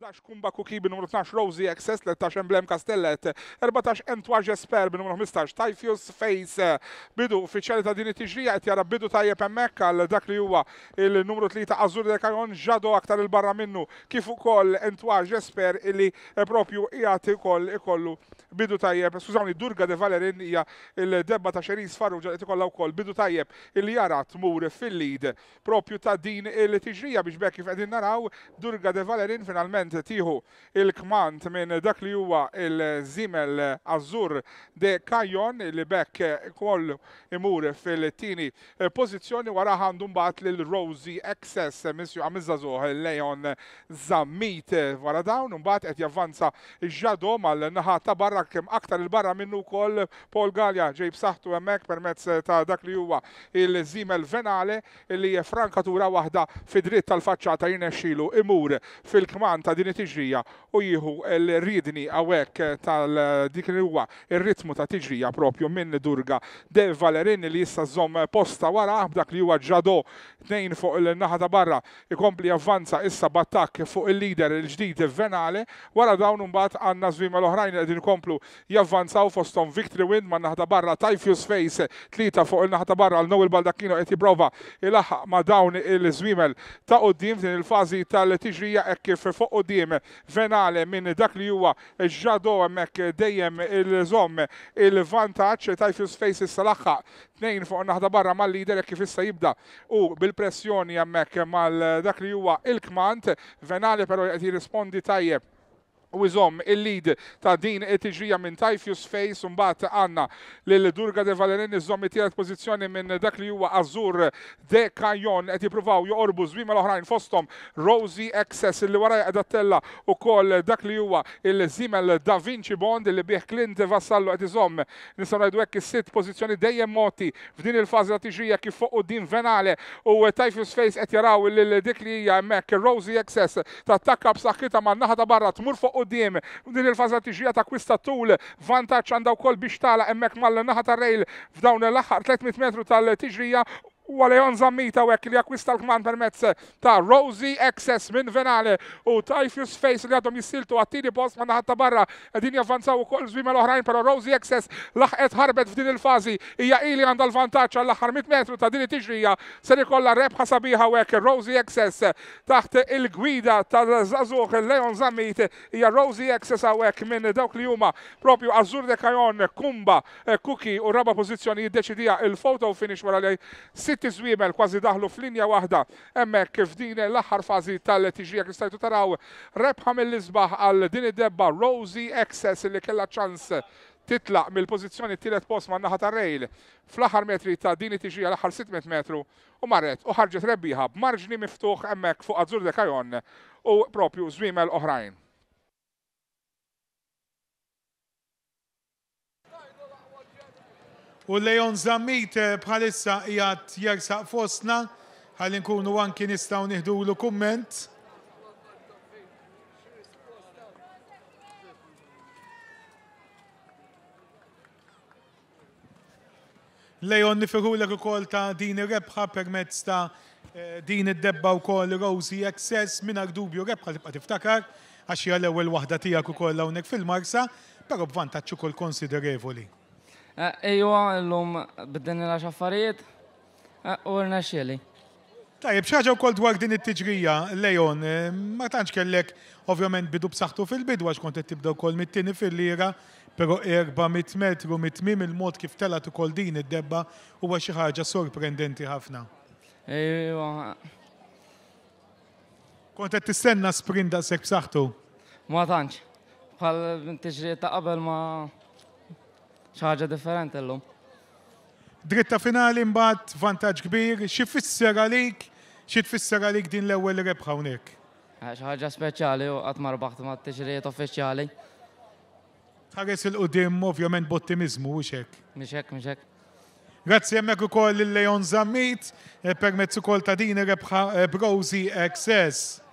11 Kumba Kuki bin numru 12 Rosie Access, 13 Emblem Castellet, 14 Entwage Esper bin numru 15 Typhus Face, bidu uffiċjali ta' din it-tiġrija qed jara bidu tajjeb hemmhekk għal dak li huwa il-numru 3 Azzur de Kajon ġado aktar il-barra minnu kif ukoll Entwage Esper illi propju qiegħed ukoll ikollu bidu tajjeb. Skużawni, Durga de Valerin hija il-debba ta' Xeris Farrugia qed ikollha wkoll bidu tajjeb illi jara tmur fil-lid propju ta' din il-tiġrija biex bekk kif qegħdin naraw Durga de Valerin finalment kont tiħu il-kmant minn dak li huwa il-zimel azzur de Kajon li bekk kollu imur fil-tini pozizjoni wara għandu mbagħad lil Rosie Excess missju il Leon Zammit wara dawn mbagħad qed javvanza ġado mal-naħa ta' barra kemm aktar il-barra minnu kol Paul Galja ġej b'saħħtu hemmhekk permezz ta' dak li huwa il-zimel venale li frankatura waħda fid tal-faċċata jinexxilu imur fil-kmant ta' din it-tiġrija u jieħu l-ridni għawek tal-dik li huwa il ritmu ta' tiġrija propju minn Durga De Valerin li jissa zom posta wara dak li huwa ġado tnejn fuq il-naħa ta' barra ikompli avvanza issa battak fuq il-lider il-ġdid Venale wara dawn imbagħad għandna żvima l-oħrajn qed komplu javvanzaw fostom Victory Wind naħa ta' barra Typhus Face tlieta fuq il-naħta barra l-Nowel Baldacchino qed jipprova ilaħaq ma' dawn il żwiemel ta' qudiem din il-fażi tal-tiġrija hekk kif fuq l venale minn dak li huwa ġadu hemmhekk dejjem il-żomm il-vantaġġ tajfus fejs is-salaħħa tnejn fuq naħda barra mal-lider kif issa jibda u bil-pressjoni hemmhekk mal dak li huwa il-kmant venale però qed jirrispondi tajjeb u iżom il-lid ta' din it-tiġrija minn Typhus Face un bat għanna l-Durga de Valerin iżom it-tiet pozizjoni minn dak li huwa Azur De Kajon et jipruvaw joqorbu zwima l-oħrajn fostom Rosie Excess li waraj għadattella u kol dak li huwa il-Zimel Da Vinci Bond li bieħ Clint Vassallo et iżom nisan rajdu ekki sit pozizjoni dejjem moti f'din il-fazi ta' tiġrija kif fuq u din venale u Typhus Face et jaraw l-dik li hija Mac Rosie Excess ta' takka b'saħħitha man-naħa barra tmur fuq qudiem. Din il-faza tiġija ta' kwista tul vantaġġ għandha wkoll biex tala hemmhekk mal-naħa tar-rejl f'dawn l-aħħar 300 metru tal-tiġrija u għalejon zammita u li jakwista l-kman permezz ta' Rosie Access minn Venale u Typhus Face li għadhom jissiltu għattini post ma naħatta barra din javvanzaw u kol zwima l-oħrajn pero Rosie Access laħqet ħarbet f'din il-fazi hija ili għandha l vantaċ għall aħħar 100 metru ta' din it-tiġrija se ikollha rebħa sabiħa u Rosie Access taħt il-gwida ta' Zazuq Leon Zammit hija Rosie Access hawnhekk minn dawk li huma propju Azzur de Kajon, Kumba, Kuki u raba pożizzjoni jiddeċidija il-photo finish wara li it-tiżwiemel kważi daħlu f'linja waħda hemmhekk kif din l-aħħar fażi tal-tiġrija kif stajtu taraw rebħa mill-isbaħ għal din id-debba Rosie Excess li kellha ċans titlaq mill-pożizzjoni t-tielet post man naħa tar-rejl fl-aħħar metri ta' din it-tiġrija l-aħħar 600 metru u marret u ħarġet rebbieħa b'marġni miftuħ hemmhekk fuq Azzur de Kajon u propju żwiemel oħrajn. U Leon Zamit eh, bħalissa jgħat jersaq fosna għallin kunu anki nistaw nihdulu kumment. Leon nifirru l ukoll ta' din rebħa permezz ta' eh, din id-debba u koll Rosie Excess minna dubju rebħa tibqa tiftakar għax hija l-ewwel waħda tiegħek ukoll hawnhekk fil-marsa, però b'vantaġġ ukoll konsiderevoli. Ejwa, eh, l-lum e bidden il affarijiet eh, u rnexxeli. Tajib, xaġa u kol dwar din it-tiġrija, Lejon, eh, ma tantx kellek ovvjament bidu b'saħħtu fil-bidu għax kont tibda wkoll mit-tieni fil-lira, pero erba mit metru mit mim il-mod kif telat kol din id-debba huwa xi ħaġa sorprendenti ħafna. Ejwa. Kont qed tistenna sprint daqshekk b'saħħtu? Ma tantx. Bħal tiġri ta' qabel ma' ċaġa differenti l-lum. Dritta finali mbaħt vantaġġ kbir, xi fisser għalik, xi tfisser għalik din l-ewwel rebħa hawnhekk. ħaġa speċjali u qatt baħt ma t-tixrijiet uffiċjali. Ħares il-qudiem ovvjament b'ottimizmu u xek. Mixek, Grazzi għemmek u ukoll il-Leon Zammit, eh, permezz ukoll ta' din rebħa eh, Brozi Access.